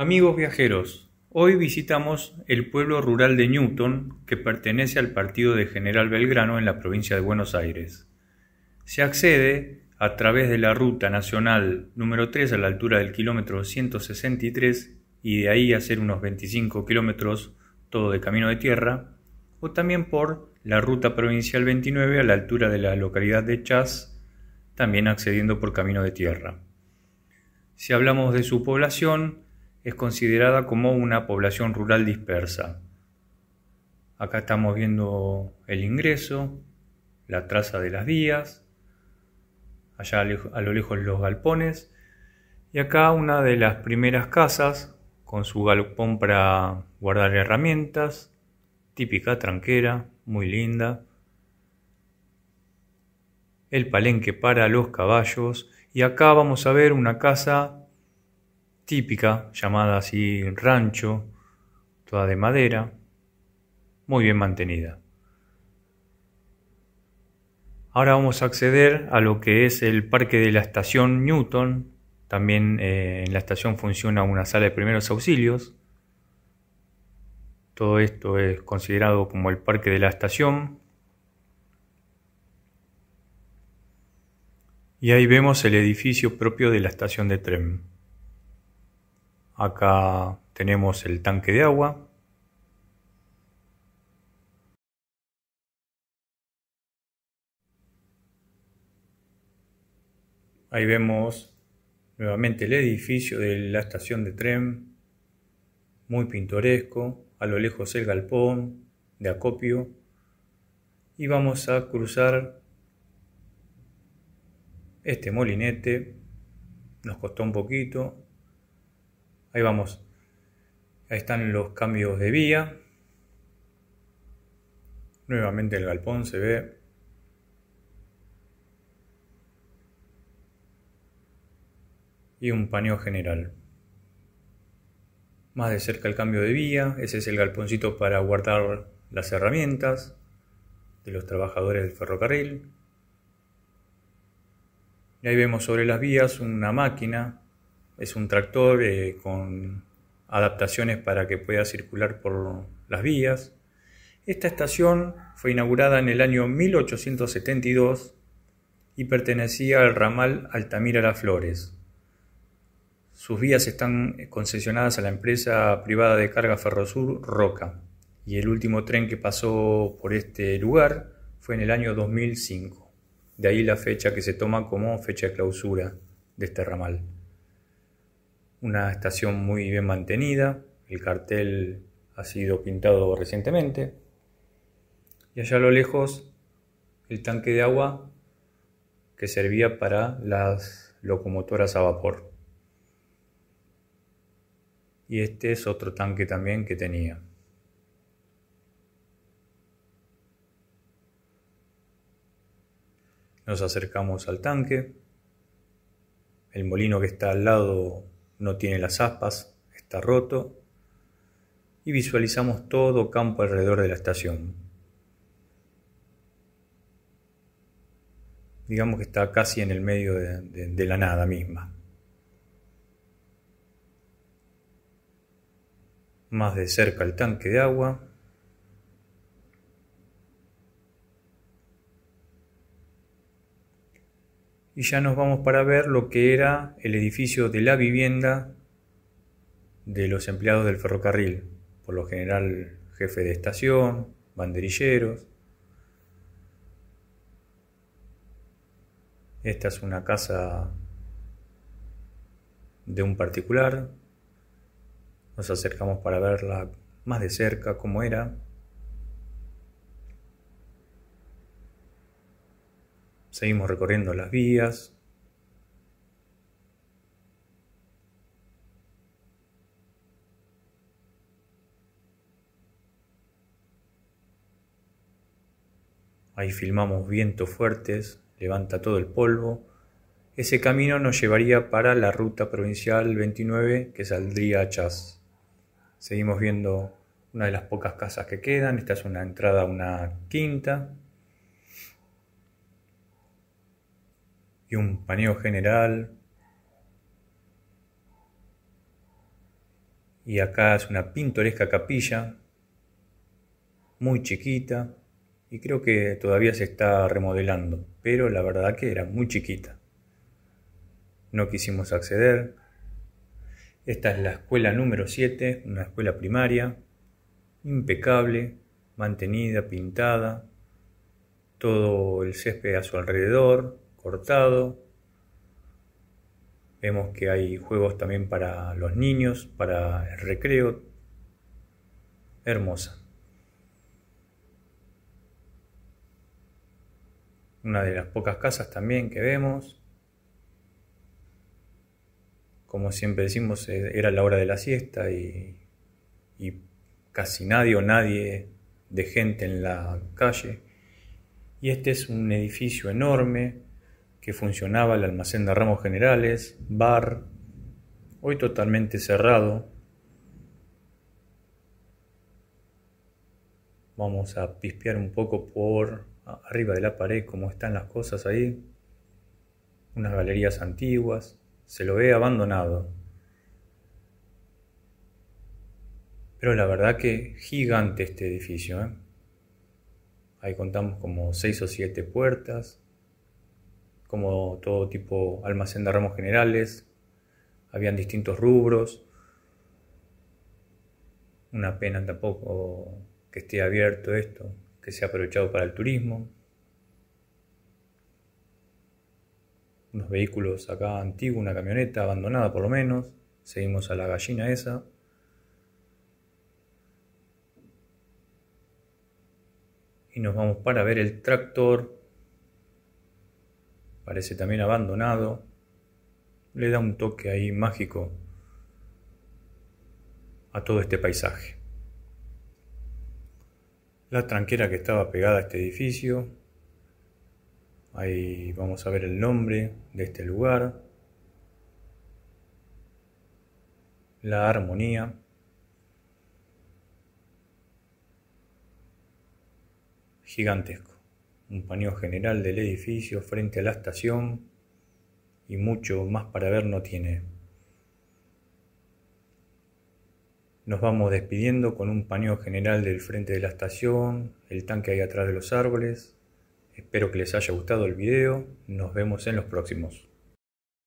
Amigos viajeros, hoy visitamos el pueblo rural de Newton, que pertenece al partido de General Belgrano en la provincia de Buenos Aires. Se accede a través de la ruta nacional número 3 a la altura del kilómetro 163 y de ahí hacer unos 25 kilómetros todo de camino de tierra, o también por la ruta provincial 29 a la altura de la localidad de Chas, también accediendo por camino de tierra. Si hablamos de su población, es considerada como una población rural dispersa. Acá estamos viendo el ingreso, la traza de las vías, allá a lo lejos los galpones, y acá una de las primeras casas con su galpón para guardar herramientas, típica tranquera, muy linda. El palenque para los caballos y acá vamos a ver una casa típica, llamada así rancho, toda de madera, muy bien mantenida. Ahora vamos a acceder a lo que es el parque de la estación Newton. También eh, en la estación funciona una sala de primeros auxilios. Todo esto es considerado como el parque de la estación. Y ahí vemos el edificio propio de la estación de tren. Acá tenemos el tanque de agua. Ahí vemos nuevamente el edificio de la estación de tren, muy pintoresco, a lo lejos el galpón de acopio. Y vamos a cruzar este molinete, nos costó un poquito, Ahí vamos. Ahí están los cambios de vía. Nuevamente el galpón se ve. Y un paneo general. Más de cerca el cambio de vía. Ese es el galponcito para guardar las herramientas de los trabajadores del ferrocarril. Y ahí vemos sobre las vías una máquina es un tractor eh, con adaptaciones para que pueda circular por las vías. Esta estación fue inaugurada en el año 1872 y pertenecía al ramal Altamira Las Flores. Sus vías están eh, concesionadas a la empresa privada de carga Ferrosur Roca y el último tren que pasó por este lugar fue en el año 2005. De ahí la fecha que se toma como fecha de clausura de este ramal una estación muy bien mantenida, el cartel ha sido pintado recientemente, y allá a lo lejos el tanque de agua que servía para las locomotoras a vapor. Y este es otro tanque también que tenía. Nos acercamos al tanque. El molino que está al lado no tiene las aspas, está roto y visualizamos todo campo alrededor de la estación. Digamos que está casi en el medio de, la nada misma. Más de cerca el tanque de agua. y ya nos vamos para ver lo que era el edificio de la vivienda de los empleados del ferrocarril, por lo general jefe de estación, banderilleros. Esta es una casa de un particular. Nos acercamos para verla más de cerca cómo era. Seguimos recorriendo las vías. Ahí filmamos vientos fuertes, levanta todo el polvo. Ese camino nos llevaría para la ruta provincial 29 que saldría a Chas. Seguimos viendo una de las pocas casas que quedan. Esta es una entrada a una quinta y un paneo general. Y acá es una pintoresca capilla, muy chiquita, y creo que todavía se está remodelando, pero la verdad que era muy chiquita. No quisimos acceder. Esta es la escuela número 7, una escuela primaria, impecable, mantenida, pintada, todo el césped a su alrededor, cortado. Vemos que hay juegos también para los niños, para el recreo. Hermosa. Una de las pocas casas también que vemos. Como siempre decimos, eh, era la hora de la siesta y, casi nadie o nadie de gente en la calle. Y este es un edificio enorme, que funcionaba el almacén de ramos generales, bar, hoy totalmente cerrado. Vamos a pispear un poco por arriba de la pared cómo están las cosas ahí. Unas galerías antiguas, se lo ve abandonado. Pero la verdad que gigante este edificio. ¿eh? Ahí contamos como 6 o 7 puertas, como todo tipo almacén de ramos generales, habían distintos rubros, una pena tampoco que esté abierto esto, que se ha aprovechado para el turismo. Unos vehículos acá antiguos, una camioneta abandonada por lo menos. Seguimos a la gallina esa. Y nos vamos para ver el tractor parece también abandonado, le da un toque ahí mágico a todo este paisaje. La tranquera que estaba pegada a este edificio, ahí vamos a ver el nombre de este lugar, la armonía, gigantesco un paneo general del edificio frente a la estación y mucho más para ver no tiene. Nos vamos despidiendo con un paneo general del frente de la estación, el tanque ahí atrás de los árboles. Espero que les haya gustado el video. Nos vemos en los próximos.